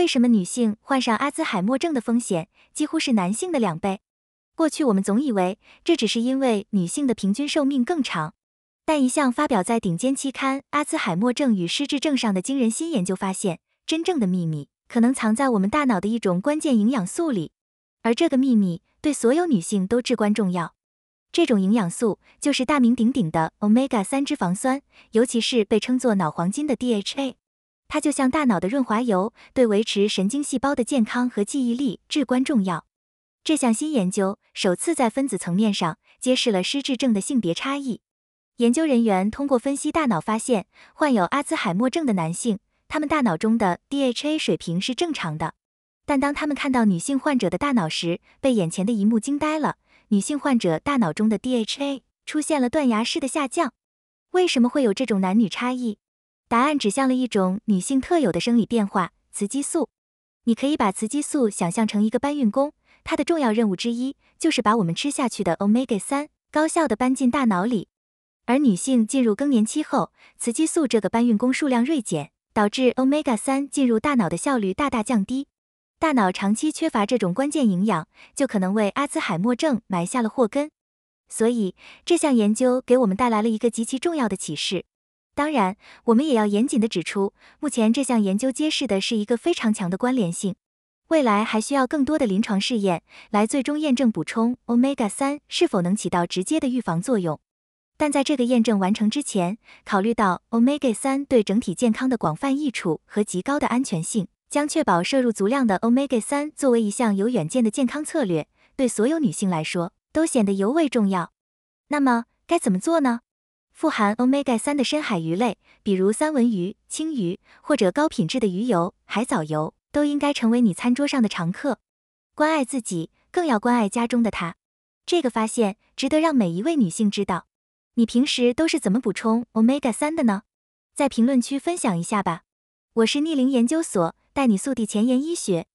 为什么女性患上阿兹海默症的风险几乎是男性的两倍？过去我们总以为这只是因为女性的平均寿命更长，但一项发表在顶尖期刊《阿兹海默症与失智症》上的惊人新研究发现，真正的秘密可能藏在我们大脑的一种关键营养素里，而这个秘密对所有女性都至关重要。这种营养素就是大名鼎鼎的 omega-3 脂肪酸，尤其是被称作“脑黄金”的 DHA。它就像大脑的润滑油，对维持神经细胞的健康和记忆力至关重要。这项新研究首次在分子层面上揭示了失智症的性别差异。研究人员通过分析大脑发现，患有阿兹海默症的男性，他们大脑中的 DHA 水平是正常的。但当他们看到女性患者的大脑时，被眼前的一幕惊呆了：女性患者大脑中的 DHA 出现了断崖式的下降。为什么会有这种男女差异？答案指向了一种女性特有的生理变化——雌激素。你可以把雌激素想象成一个搬运工，它的重要任务之一就是把我们吃下去的 omega-3 高效地搬进大脑里。而女性进入更年期后，雌激素这个搬运工数量锐减，导致 omega-3 进入大脑的效率大大降低。大脑长期缺乏这种关键营养，就可能为阿兹海默症埋下了祸根。所以，这项研究给我们带来了一个极其重要的启示。当然，我们也要严谨的指出，目前这项研究揭示的是一个非常强的关联性，未来还需要更多的临床试验来最终验证补充 omega 三是否能起到直接的预防作用。但在这个验证完成之前，考虑到 omega 三对整体健康的广泛益处和极高的安全性，将确保摄入足量的 omega 三作为一项有远见的健康策略，对所有女性来说都显得尤为重要。那么，该怎么做呢？富含 omega 三的深海鱼类，比如三文鱼、青鱼，或者高品质的鱼油、海藻油，都应该成为你餐桌上的常客。关爱自己，更要关爱家中的他。这个发现值得让每一位女性知道。你平时都是怎么补充 omega 三的呢？在评论区分享一下吧。我是逆龄研究所，带你速递前沿医学。